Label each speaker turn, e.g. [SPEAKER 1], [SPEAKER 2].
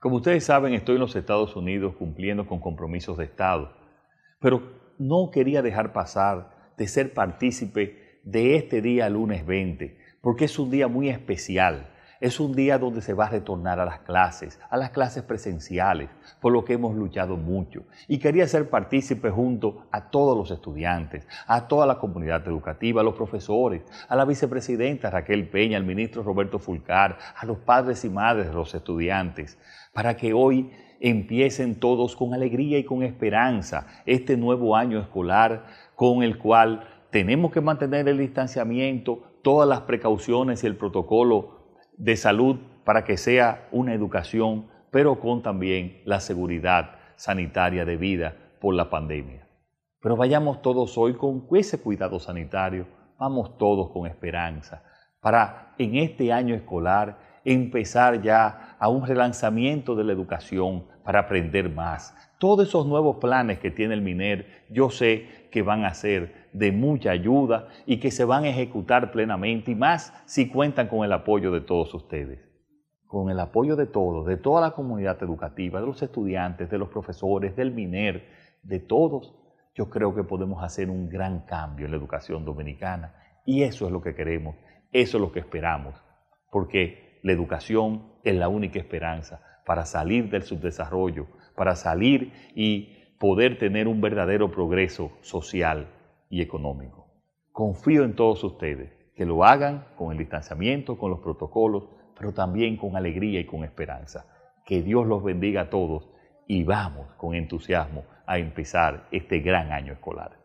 [SPEAKER 1] Como ustedes saben, estoy en los Estados Unidos cumpliendo con compromisos de Estado, pero no quería dejar pasar de ser partícipe de este día lunes 20, porque es un día muy especial es un día donde se va a retornar a las clases, a las clases presenciales, por lo que hemos luchado mucho. Y quería ser partícipe junto a todos los estudiantes, a toda la comunidad educativa, a los profesores, a la vicepresidenta Raquel Peña, al ministro Roberto Fulcar, a los padres y madres de los estudiantes, para que hoy empiecen todos con alegría y con esperanza este nuevo año escolar con el cual tenemos que mantener el distanciamiento, todas las precauciones y el protocolo de salud para que sea una educación, pero con también la seguridad sanitaria debida por la pandemia. Pero vayamos todos hoy con ese cuidado sanitario, vamos todos con esperanza, para en este año escolar empezar ya a un relanzamiento de la educación para aprender más. Todos esos nuevos planes que tiene el MINER, yo sé que van a ser de mucha ayuda y que se van a ejecutar plenamente y más si cuentan con el apoyo de todos ustedes. Con el apoyo de todos, de toda la comunidad educativa, de los estudiantes, de los profesores, del MINER, de todos, yo creo que podemos hacer un gran cambio en la educación dominicana y eso es lo que queremos, eso es lo que esperamos, porque la educación es la única esperanza para salir del subdesarrollo, para salir y poder tener un verdadero progreso social y económico. Confío en todos ustedes, que lo hagan con el distanciamiento, con los protocolos, pero también con alegría y con esperanza. Que Dios los bendiga a todos y vamos con entusiasmo a empezar este gran año escolar.